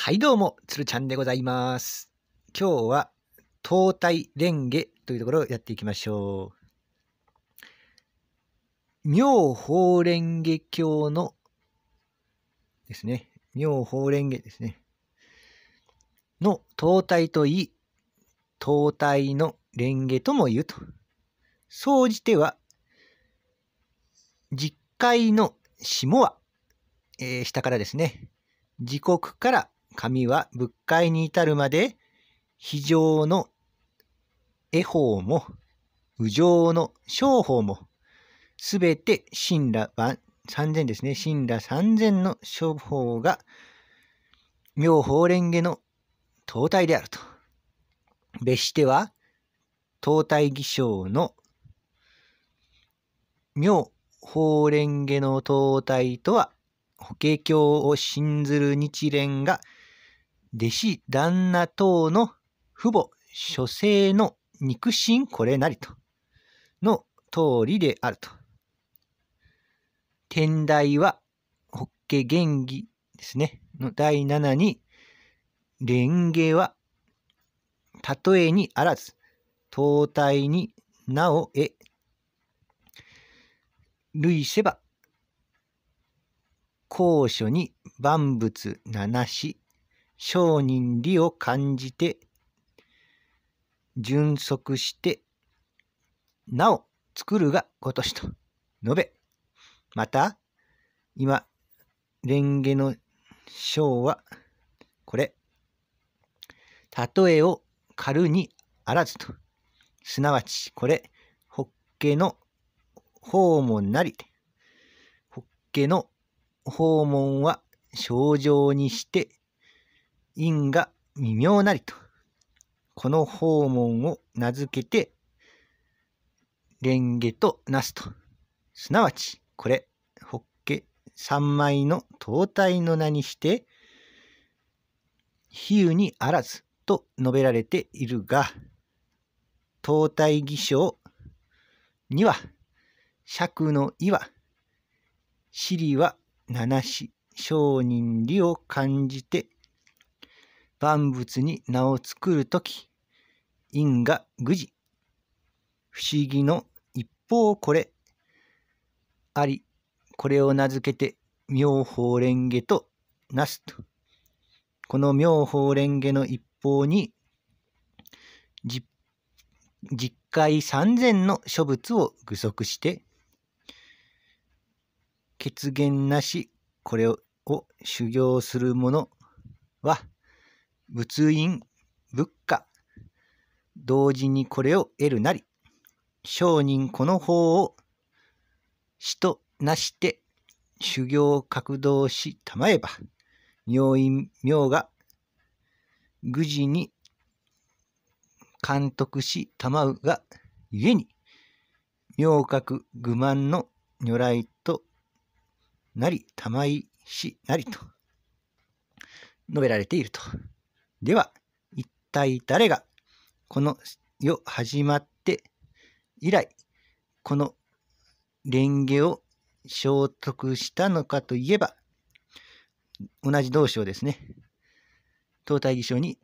はい、どうも、つるちゃんでございます。今日は、東体蓮華というところをやっていきましょう。妙法蓮華経のですね、妙法蓮華ですね、の東体といい、東体の蓮華とも言うと。総じては、実界の下は、えー、下からですね、時刻から神は仏界に至るまで、非常の恵方も、右上の商法も、すべて神羅万三千ですね。神羅三千の商法が、妙法蓮華の東体であると。別しては、東体偽証の妙法蓮華の東体とは、法華経を信ずる日蓮が弟子、旦那等の父母、諸生の肉親これなりと。の通りであると。天台は、法華元義ですね。の第七に、蓮華は、例えにあらず、東体になおえ、類せば、高所に万物七し、商人利を感じて、純足して、なお作るが今年と述べ、また、今、蓮華の章は、これ、例えを軽にあらずと、すなわち、これ、ホッケの訪問なり、ホッケの訪問は症状にして因が微妙なりと、この訪問を名付けて、蓮華となすと。すなわち、これ、ッケ三枚の灯体の名にして、比喩にあらずと述べられているが、灯体偽証には、尺の意は、尻は七子、商人理を感じて万物に名を作るとき、因果愚事。不思議の一方これ。あり、これを名付けて、妙法蓮華となすと。この妙法蓮華の一方に、実界三千の諸物を具足して、血源なし、これを修行する者は、仏印、仏家、同時にこれを得るなり、商人この法を死となして修行格闘したまえば、妙院妙が愚事に監督したまうがゆえに、妙覚愚慢の如来となり、たまいしなりと述べられていると。では、一体誰が、この世始まって以来、この蓮華を聖徳したのかといえば、同じ道章ですね。東大義章に、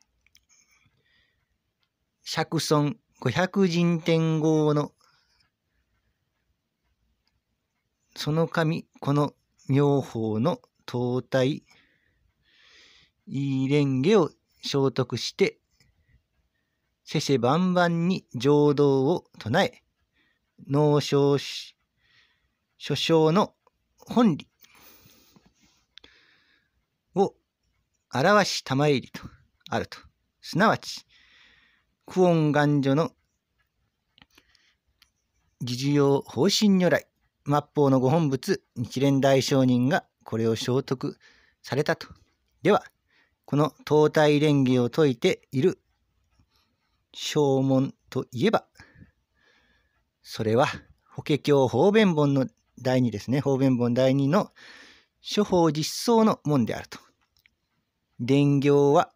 釈尊五百人天皇の、その神、この妙法の東大、いい蓮華を聖徳して、せせ万々に浄土を唱え、農商諸生の本理を表し玉入りとあると。すなわち、久遠願女の自需用方針如来、末法のご本仏、日蓮大聖人がこれを聖徳されたと。では、この東大蓮華を説いている正門といえば、それは、法華経方便本の第二ですね、方便本第二の処方実相の門であると。伝行は、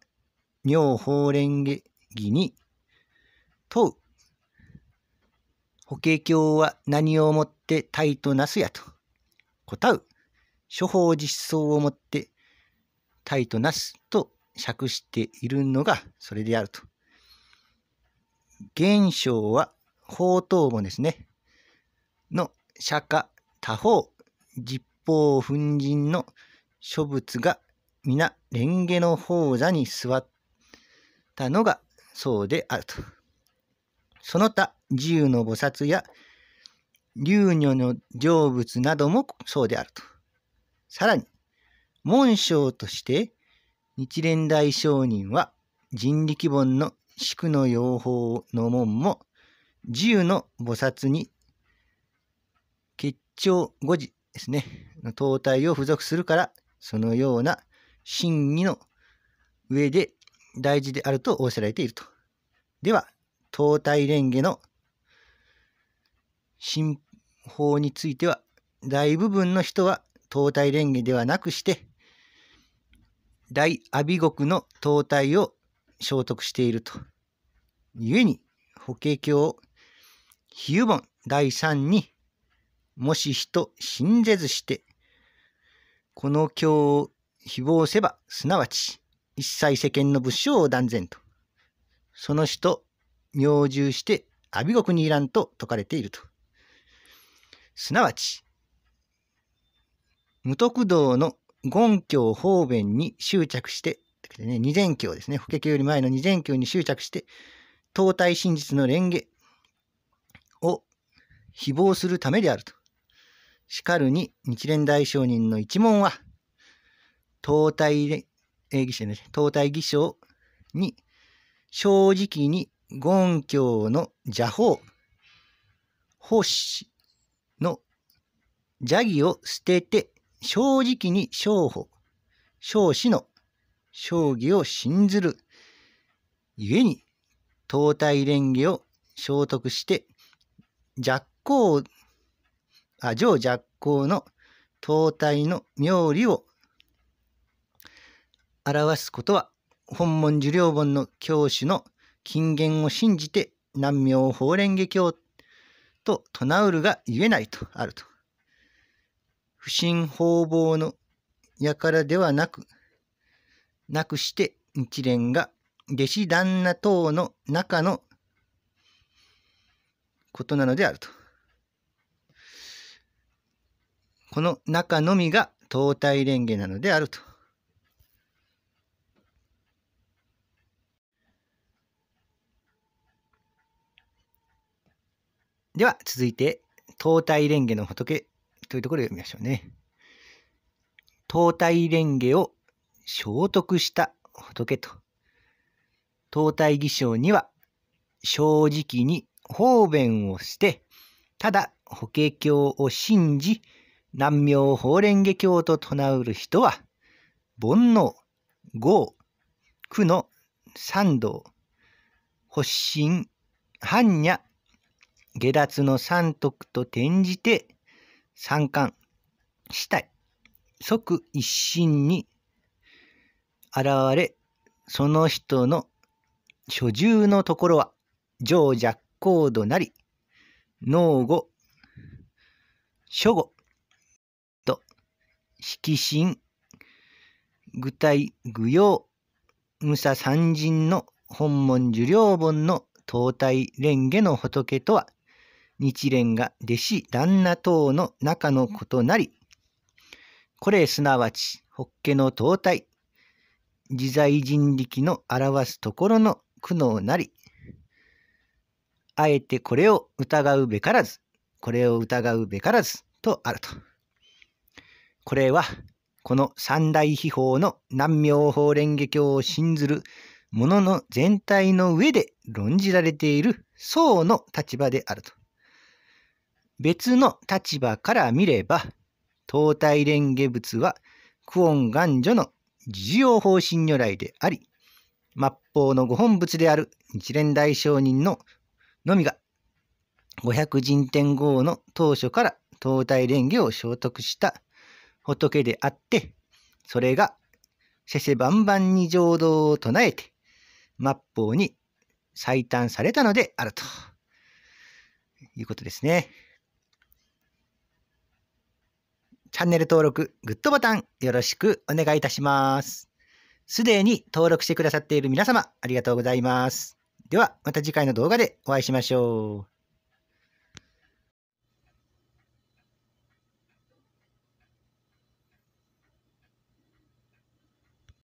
妙法蓮華儀に問う。法華経は何をもって体となすやと。答う。処方実相をもってタイとなすと釈しているのがそれであると。現象は法刀もですね。の釈迦他方十法粉塵の諸仏が皆蓮華の宝座に座ったのがそうであると。その他自由の菩薩や流女の成仏などもそうであると。さらに文章として日蓮大聖人は人力本の宿の養法の門も自由の菩薩に結長五時ですね、の東体を付属するから、そのような真偽の上で大事であると仰せられていると。では、東体蓮華の新法については、大部分の人は東体蓮華ではなくして、大阿鼻国の統体を聖徳していると。故に、法華経比喩本第三に、もし人信ぜずして、この経を誹謗せば、すなわち、一切世間の仏性を断然と。その人、妙従して、阿鼻国にいらんと説かれていると。すなわち、無徳道の言教方便に執着して、ね、二善教ですね、法華経より前の二善教に執着して、東大真実の蓮華を誹謗するためであると。しかるに日蓮大聖人の一門は、東大えー、義ね、東大義章に正直に言教の邪法、法師の邪義を捨てて正直に商法、少子の将棋を信ずる。故に、東大連華を聖徳して、弱光、あ、上弱光の東大の妙理を表すことは、本門受領本の教師の金言を信じて、南明法蓮華経と唱うるが言えないとあると。不審方々の輩ではなく、なくして一連が弟子旦那等の中のことなのであると。この中のみが東大蓮華なのであると。では続いて東大蓮華の仏というところで読みましょうね。東大蓮華を聖徳した仏と。東大義章には正直に方便を捨て、ただ法華経を信じ、南明法蓮華経と唱うる人は、煩悩、業、苦の三道、発心、般若、下脱の三徳と転じて、三冠、死体、即一心に現れ、その人の所住のところは、上弱高度なり、脳語、諸語、と、色心、具体、具用、武差三人の本門受領本の東大蓮華の仏とは日蓮が弟子旦那等の中のことなり、これすなわち、法華の灯体、自在人力の表すところの苦悩なり、あえてこれを疑うべからず、これを疑うべからずとあると。これは、この三大秘宝の南妙法蓮華経を信ずる者の全体の上で論じられている僧の立場であると。別の立場から見れば、東大蓮華仏は久遠願女の事業方針如来であり、末法の御本仏である一連大商人ののみが、五百人天号の当初から東大蓮華を聖徳した仏であって、それがせせ万々に浄土を唱えて、末法に採短されたのであるということですね。チャンネル登録、グッドボタン、よろしくお願いいたします。すでに登録してくださっている皆様、ありがとうございます。では、また次回の動画でお会いしましょう。